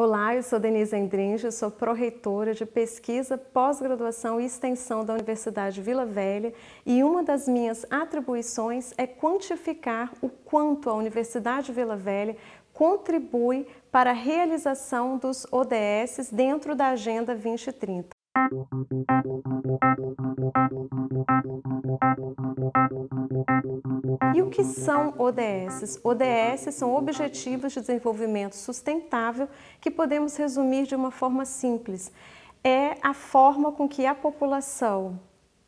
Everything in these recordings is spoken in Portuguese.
Olá, eu sou Denise Endringe, sou pró-reitora de pesquisa, pós-graduação e extensão da Universidade Vila Velha e uma das minhas atribuições é quantificar o quanto a Universidade Vila Velha contribui para a realização dos ODS dentro da Agenda 2030. E o que são ODSs? ODS são Objetivos de Desenvolvimento Sustentável que podemos resumir de uma forma simples. É a forma com que a população,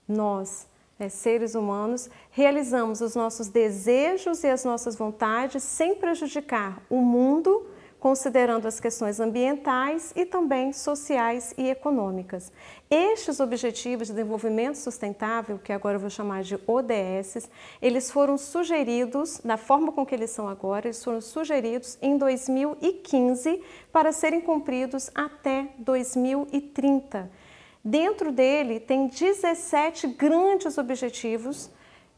nós, né, seres humanos, realizamos os nossos desejos e as nossas vontades sem prejudicar o mundo considerando as questões ambientais e também sociais e econômicas. Estes Objetivos de Desenvolvimento Sustentável, que agora eu vou chamar de ODS, eles foram sugeridos, da forma com que eles são agora, eles foram sugeridos em 2015 para serem cumpridos até 2030. Dentro dele tem 17 grandes objetivos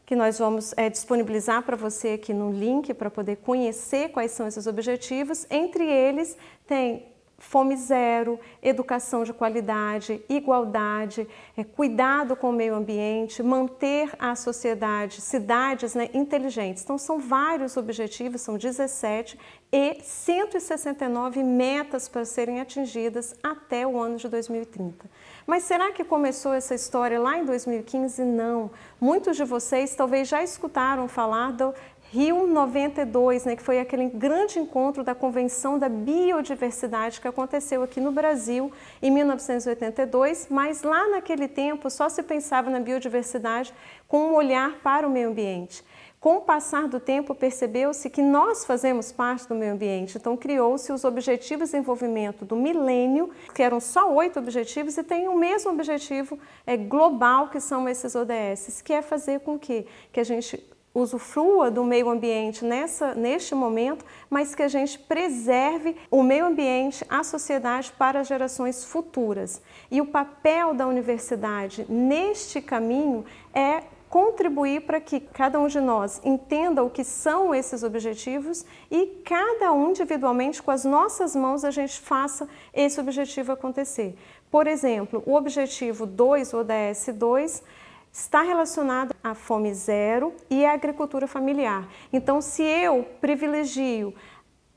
que nós vamos é, disponibilizar para você aqui no link para poder conhecer quais são esses objetivos. Entre eles tem fome zero, educação de qualidade, igualdade, é, cuidado com o meio ambiente, manter a sociedade, cidades né, inteligentes. Então, são vários objetivos, são 17 e 169 metas para serem atingidas até o ano de 2030. Mas será que começou essa história lá em 2015? Não. Muitos de vocês talvez já escutaram falar do Rio 92, né, que foi aquele grande encontro da Convenção da Biodiversidade que aconteceu aqui no Brasil em 1982, mas lá naquele tempo só se pensava na biodiversidade com um olhar para o meio ambiente. Com o passar do tempo, percebeu-se que nós fazemos parte do meio ambiente, então criou-se os Objetivos de Desenvolvimento do Milênio, que eram só oito objetivos e tem o mesmo objetivo é, global que são esses ODS, que é fazer com que, que a gente usufrua do meio ambiente nessa, neste momento, mas que a gente preserve o meio ambiente, a sociedade para gerações futuras. E o papel da universidade neste caminho é contribuir para que cada um de nós entenda o que são esses objetivos e cada um individualmente com as nossas mãos a gente faça esse objetivo acontecer. Por exemplo, o objetivo 2, o ODS 2, está relacionado à fome zero e à agricultura familiar. Então, se eu privilegio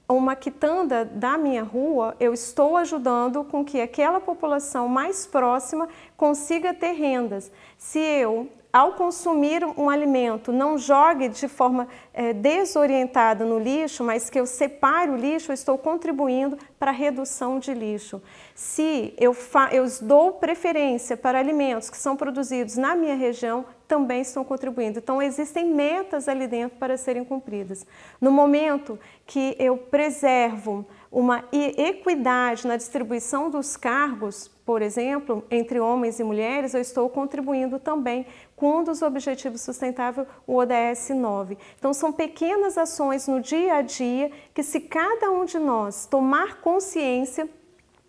uma quitanda da minha rua, eu estou ajudando com que aquela população mais próxima consiga ter rendas. Se eu ao consumir um alimento, não jogue de forma é, desorientada no lixo, mas que eu separe o lixo, eu estou contribuindo para a redução de lixo. Se eu, eu dou preferência para alimentos que são produzidos na minha região, também estão contribuindo. Então, existem metas ali dentro para serem cumpridas. No momento que eu preservo uma equidade na distribuição dos cargos, por exemplo, entre homens e mulheres, eu estou contribuindo também com um dos objetivos Sustentáveis, o ODS 9. Então são pequenas ações no dia a dia que se cada um de nós tomar consciência,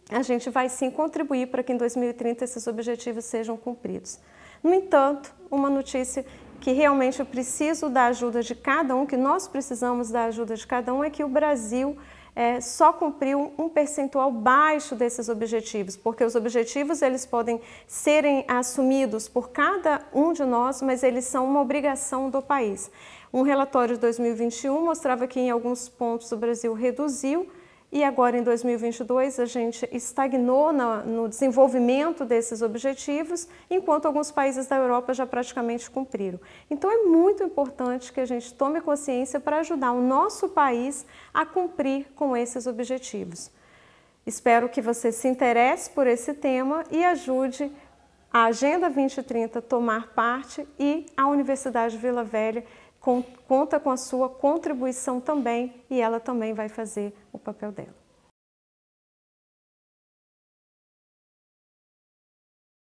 a gente vai sim contribuir para que em 2030 esses objetivos sejam cumpridos. No entanto, uma notícia que realmente eu preciso da ajuda de cada um, que nós precisamos da ajuda de cada um, é que o Brasil é, só cumpriu um percentual baixo desses objetivos, porque os objetivos eles podem serem assumidos por cada um de nós, mas eles são uma obrigação do país. Um relatório de 2021 mostrava que em alguns pontos o Brasil reduziu e agora em 2022 a gente estagnou na, no desenvolvimento desses objetivos, enquanto alguns países da Europa já praticamente cumpriram. Então é muito importante que a gente tome consciência para ajudar o nosso país a cumprir com esses objetivos. Espero que você se interesse por esse tema e ajude a Agenda 2030 tomar parte e a Universidade Vila Velha conta com a sua contribuição também e ela também vai fazer o papel dela.